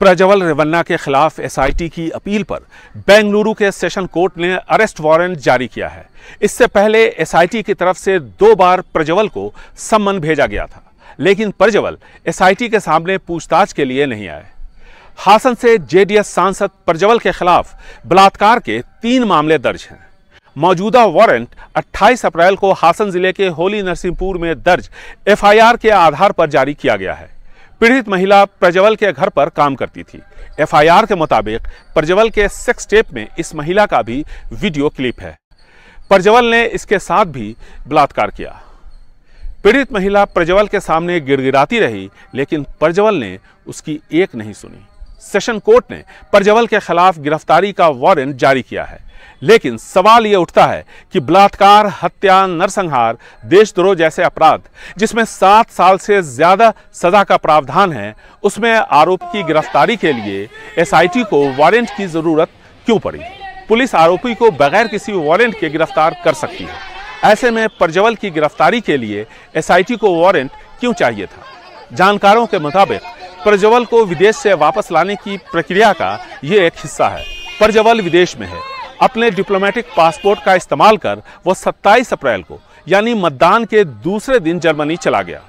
प्रज्वल रेवन्ना के खिलाफ एसआईटी की अपील पर बेंगलुरु के सेशन कोर्ट ने अरेस्ट वारंट जारी किया है इससे पहले एसआईटी की तरफ से दो बार प्रज्वल को सम्मन भेजा गया था लेकिन प्रज्वल एसआईटी के सामने पूछताछ के लिए नहीं आए हासन से जेडीएस सांसद प्रज्वल के खिलाफ बलात्कार के तीन मामले दर्ज हैं मौजूदा वारंट 28 अप्रैल को हासन जिले के होली नरसिंहपुर में दर्ज एफआईआर के आधार पर जारी किया गया है पीड़ित महिला प्रज्वल के घर पर काम करती थी एफआईआर के मुताबिक प्रज्वल के सेक्स टेप में इस महिला का भी वीडियो क्लिप है प्रज्वल ने इसके साथ भी बलात्कार किया पीड़ित महिला प्रज्वल के सामने गिड़गिड़ाती रही लेकिन प्रज्वल ने उसकी एक नहीं सुनी सेशन कोर्ट ने परजवल के खिलाफ गिरफ्तारी का वारंट जारी किया है लेकिन सवाल यह उठता है कि बलात्कार हत्या नरसंहार देशद्रोह जैसे अपराध जिसमें सात साल से ज्यादा सजा का प्रावधान है उसमें आरोप की गिरफ्तारी के लिए एसआईटी को वारंट की जरूरत क्यों पड़ी पुलिस आरोपी को बगैर किसी वारंट के गिरफ्तार कर सकती है ऐसे में परजवल की गिरफ्तारी के लिए एसआईटी को वारंट क्यों चाहिए था जानकारों के मुताबिक प्रज्वल को विदेश से वापस लाने की प्रक्रिया का ये एक हिस्सा है प्रज्वल विदेश में है अपने डिप्लोमेटिक पासपोर्ट का इस्तेमाल कर वो 27 अप्रैल को यानी मतदान के दूसरे दिन जर्मनी चला गया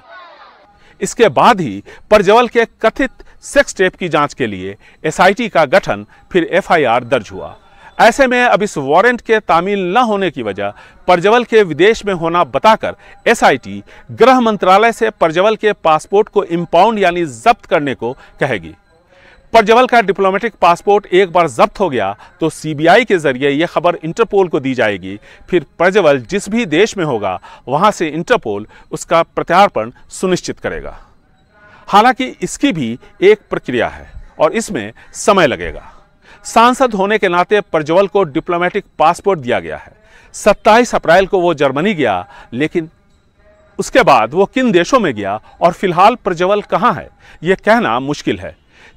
इसके बाद ही प्रज्वल के कथित सेक्स टेप की जांच के लिए एसआईटी का गठन फिर एफआईआर दर्ज हुआ ऐसे में अब इस वारंट के तामील न होने की वजह परजवल के विदेश में होना बताकर एसआईटी गृह मंत्रालय से परजवल के पासपोर्ट को इम्पाउंड यानी जब्त करने को कहेगी परजवल का डिप्लोमेटिक पासपोर्ट एक बार जब्त हो गया तो सीबीआई के जरिए यह खबर इंटरपोल को दी जाएगी फिर परजवल जिस भी देश में होगा वहां से इंटरपोल उसका प्रत्यार्पण सुनिश्चित करेगा हालांकि इसकी भी एक प्रक्रिया है और इसमें समय लगेगा सांसद होने के नाते प्रज्वल को डिप्लोमेटिक पासपोर्ट दिया गया है 27 अप्रैल को वो जर्मनी गया लेकिन उसके बाद वो किन देशों में गया और फिलहाल प्रज्वल कहाँ है ये कहना मुश्किल है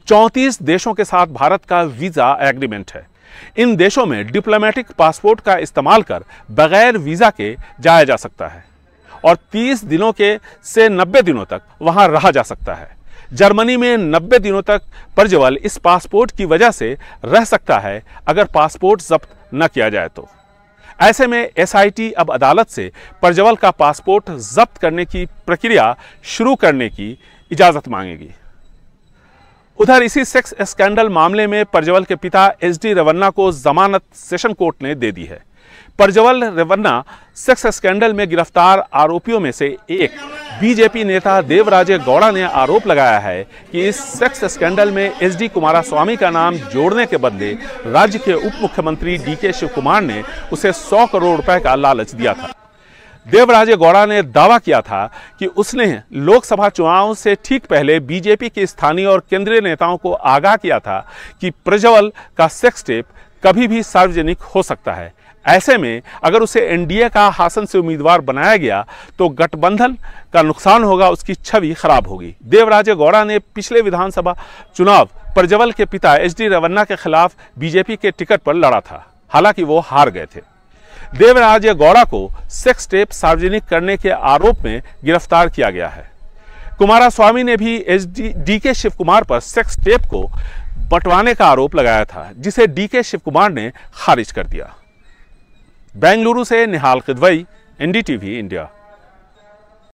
चौंतीस देशों के साथ भारत का वीज़ा एग्रीमेंट है इन देशों में डिप्लोमेटिक पासपोर्ट का इस्तेमाल कर बगैर वीज़ा के जाया जा सकता है और 30 दिनों के से 90 दिनों तक वहां रहा जा सकता है जर्मनी में 90 दिनों तक परजवाल इस पासपोर्ट की वजह से रह सकता है अगर पासपोर्ट जब्त न किया जाए तो ऐसे में एसआईटी अब अदालत से परजवल का पासपोर्ट जब्त करने की प्रक्रिया शुरू करने की इजाज़त मांगेगी उधर इसी सेक्स स्कैंडल मामले में परजवल के पिता एच डी रवन्ना को जमानत सेशन कोर्ट ने दे दी है परजवल रेवन्ना सेक्स स्कैंडल में गिरफ्तार आरोपियों में से एक बीजेपी नेता देवराजे गौड़ा ने आरोप लगाया है कि इस सेक्स स्कैंडल में एस डी स्वामी का नाम जोड़ने के बदले राज्य के उप मुख्यमंत्री डी के कुमार ने उसे 100 करोड़ रुपए का लालच दिया था देवराजे गौड़ा ने दावा किया था कि उसने लोकसभा चुनाव से ठीक पहले बीजेपी के स्थानीय और केंद्रीय नेताओं को आगाह किया था कि प्रज्वल का सेक्स टेप कभी भी सार्वजनिक हो सकता है ऐसे में अगर उसे एनडीए का हासन से उम्मीदवार बनाया गया तो गठबंधन का नुकसान होगा उसकी छवि खराब होगी देवराजे गौड़ा ने पिछले विधानसभा चुनाव परजवल के पिता एच डी रवन्ना के खिलाफ बीजेपी के टिकट पर लड़ा था हालांकि वो हार गए थे देवराज गौड़ा को सेक्स टेप सार्वजनिक करने के आरोप में गिरफ्तार किया गया है कुमारा स्वामी ने भी एच डी के शिव कुमार पर सेक्स टेप को बंटवाने का आरोप लगाया था जिसे डी के शिव कुमार ने खारिज कर दिया बेंगलुरु से निहाल किदवई एन इंडिया